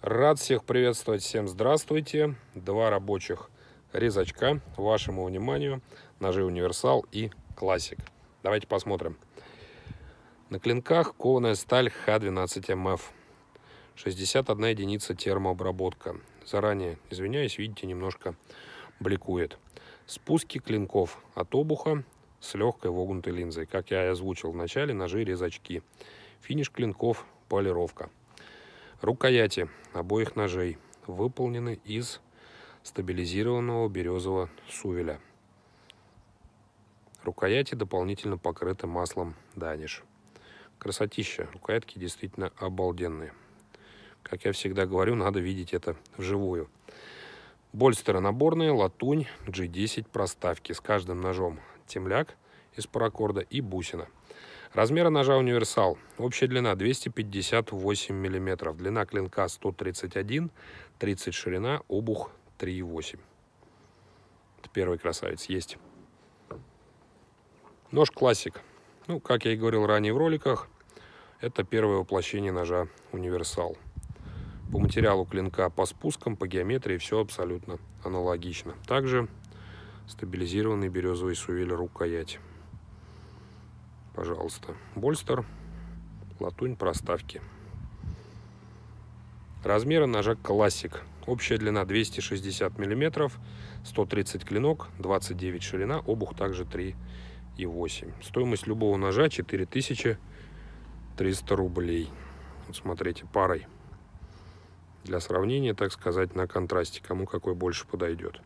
Рад всех приветствовать, всем здравствуйте. Два рабочих резачка вашему вниманию. Ножи универсал и классик. Давайте посмотрим. На клинках кованая сталь Х12МФ. Эм 61 единица термообработка. Заранее извиняюсь, видите, немножко бликует. Спуски клинков от обуха с легкой вогнутой линзой. Как я и озвучил в начале, ножи резачки. Финиш клинков полировка. Рукояти обоих ножей выполнены из стабилизированного березового сувеля. Рукояти дополнительно покрыты маслом Даниш. Красотища. Рукоятки действительно обалденные. Как я всегда говорю, надо видеть это вживую. Больстеры наборные, латунь, G10 проставки. С каждым ножом темляк из паракорда и бусина. Размеры ножа универсал. Общая длина 258 мм. Длина клинка 131, 30 ширина, обух 3,8. Первый красавец есть. Нож классик. Ну, как я и говорил ранее в роликах, это первое воплощение ножа универсал. По материалу клинка, по спускам, по геометрии все абсолютно аналогично. Также стабилизированный березовый сувель рукоять пожалуйста. Больстер, латунь проставки. Размеры ножа классик. Общая длина 260 мм, 130 клинок, 29 ширина, обух также 3,8. Стоимость любого ножа 4300 рублей. Вот смотрите, парой. Для сравнения, так сказать, на контрасте, кому какой больше подойдет.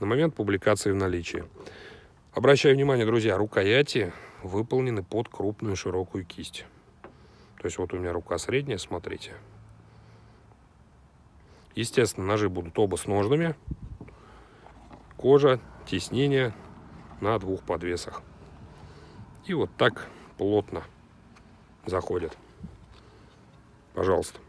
На момент публикации в наличии. Обращаю внимание, друзья, рукояти выполнены под крупную широкую кисть. То есть вот у меня рука средняя, смотрите. Естественно, ножи будут оба с ножными. Кожа, теснение на двух подвесах. И вот так плотно заходит. Пожалуйста.